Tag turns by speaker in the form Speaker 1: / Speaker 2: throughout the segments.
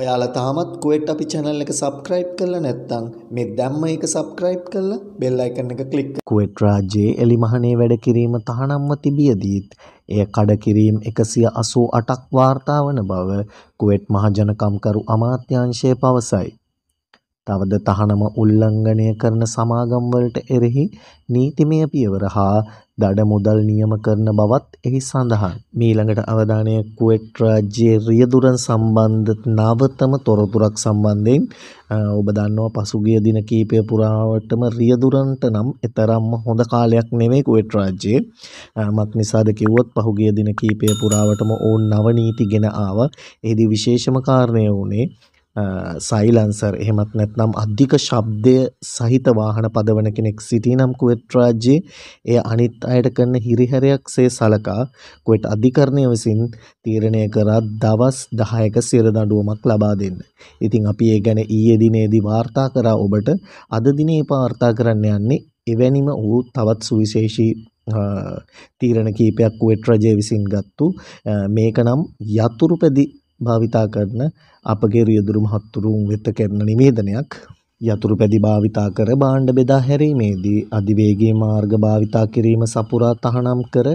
Speaker 1: ඔයාලා තාමත් කුවෙට් අපි channel එක subscribe කරලා නැත්නම් මේ දැම්ම එක subscribe කරලා bell icon එක click කරන්න. කුවෙට් රාජ්‍යයේ එලිමහනේ වැඩ කිරීම තහනම්ව තිබියදීත් එය කඩ කිරීම 188ක් වාර්තා වන බව කුවෙට් මහජනකම්කරු අමාත්‍යාංශය පවසයි. තවද තහනම උල්ලංඝනය කරන සමාගම් වලට එරෙහි නීතිමය පියවර හා දඩ මුදල් නියම කරන බවත් එහි සඳහන්. මීළඟට අවධානය කුවෙට් රාජ්‍යයේ රියදුරන් සම්බන්ධ නවතම තොරතුරක් සම්බන්ධයෙන් ඔබ දන්නවා පසුගිය දින කීපය පුරාවටම රියදුරන්ට නම් එතරම්ම හොඳ කාලයක් නෙවෙයි කුවෙට් රාජ්‍යයේ. මක් නිසාද කිව්වොත් පහුගිය දින කීපය පුරාවටම ඕන් නව නීති ගෙන ආවා. එෙහිදී විශේෂම කාරණය වුණේ සයිලන්සර් එහෙමත් නැත්නම් අධික ශබ්දය සහිත වාහන පදවන කෙනෙක් සිටිනම් කුවෙට් රාජ්‍යයේ එය අනිත් අයට කරන හිරිහැරයක් සේ සලකා කුවෙට් අධිකරණය විසින් තීරණය කරා දවස් 10ක සිර දඬුවමක් ලබා දෙන්න. ඉතින් අපි ඒ ගැන ඊයේ දිනේදී වාර්තා කරා ඔබට අද දිනේ වාර්තා කරන්න යන්නේ එවැනිම වූ තවත් සුවිශේෂී තීරණ කීපයක් කුවෙට් රජය විසින් ගත්තු මේක නම් යතුරුපැදි භාවිතා කරන අපගේ රියදුරු මහත්තුරුන් වෙත කරන නිවේදනයක් යතුරුපැදි භාවිතා කර භාණ්ඩ බෙදා හැරීමේදී අධිවේගී මාර්ග භාවිතා කිරීම සපුරා තහනම් කර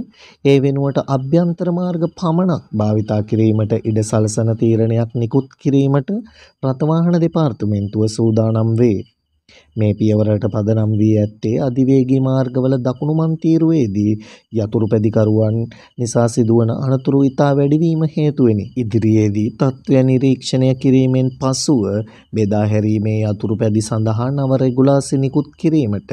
Speaker 1: ඒ වෙනුවට අභ්‍යන්තර මාර්ග පමණක් භාවිතා කිරීමට ඉඩ සලසන තීරණයක් නිකුත් කිරීමට රථවාහන දෙපාර්තමේන්තුව සූදානම් වේ. මේ පියවරට පදනම් වී ඇත්තේ අධිවේගී මාර්ගවල දකුණු මන්තීරුවේදී යතුරු පැදිකරුවන් නිසා සිදුවන අනතුරු ඉතා වැඩිවීම හේතුවෙනි. ඉදිරියේදී තත්ත්වය නිරීක්ෂණය කිරීමෙන් පසුව බෙදා හැරීමේ යතුරු පැදි සඳහා නව රෙගුලාසි නිකුත් කිරීමට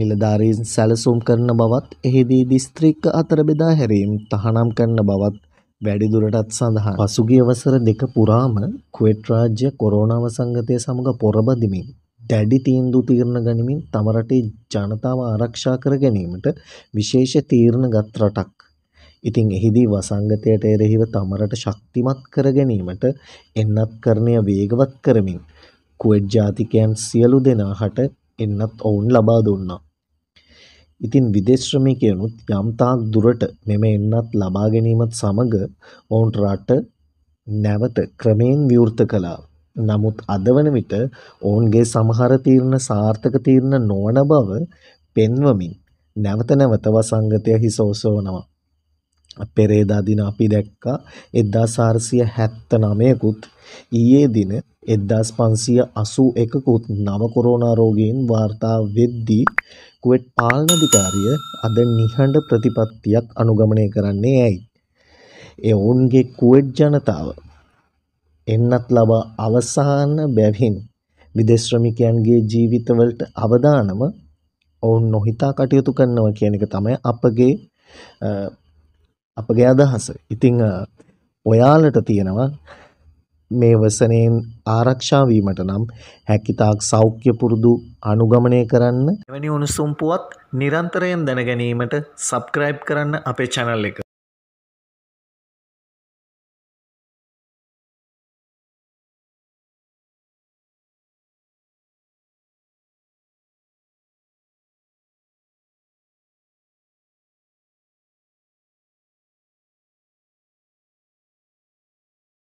Speaker 1: නිලධාරීන් සැලසුම් කරන බවත් එහිදී දිස්ත්‍රික්ක අතර බෙදා හැරීම් තහනම් කරන බවත් වැඩිදුරටත් සඳහා පසුගිය වසර දෙක පුරාම කුවෙට් රාජ්‍ය කොරෝනාව සංගතය සමග පොරබදිමින් දැඩි තීන්දු තීරණ ගනිමින් තම රටේ ජනතාව ආරක්ෂා කර ගැනීමට විශේෂ තීරණ ගත් රටක්. ඉතින් එහිදී වසංගතයට එරෙහිව තම රට ශක්තිමත් කර ගැනීමට එන්නත්කරණය වේගවත් කරමින් කුවේට් ජාතිකයන් සියලු දෙනා හට එන්නත් ඔවුන් ලබා දුන්නා. ඉතින් විදේශ ශ්‍රමිකයනුත් යම්තාක් දුරට මෙම එන්නත් ලබා ගැනීමත් සමග ඔවුන් රට නැවත ක්‍රමයෙන් විවෘත කළා. නමුත් අද වන විට ඔවුන්ගේ සමහර තීරණ සාර්ථක තීරණ නොවන බව පෙන්වමින් නැවත නැවත වසංගතය හිස ඔසවනවා. පෙරේදා දින අපි දැක්කා 1479කුත් ඊයේ දින 1581කුත් නව කොරෝනා රෝගීන් වාර්තා වෙද්දී කුවෙට් පාලනාධිකාරිය අද නිහඬ ප්‍රතිපත්තියක් අනුගමනය කරන්නේ ඇයි? ඒ ඔවුන්ගේ කුවෙට් ජනතාව එන්නත් ලබා අවසාන බැවින් විදේශ ශ්‍රමිකයන්ගේ ජීවිතවලට අවදානම ඔවුන් නොහිතා කටයුතු කරනවා කියන එක තමයි අපගේ අපගේ අදහස. ඉතින් ඔයාලට තියෙනවා මේ වසනයෙන් ආරක්ෂා වීමට නම් හැකිතාක් සෞඛ්‍ය පුරුදු අනුගමනය කරන්න. එවැනි උණුසුම් පුවත් නිරන්තරයෙන් දැන ගැනීමට සබ්ස්ක්‍රයිබ් කරන්න අපේ channel එක.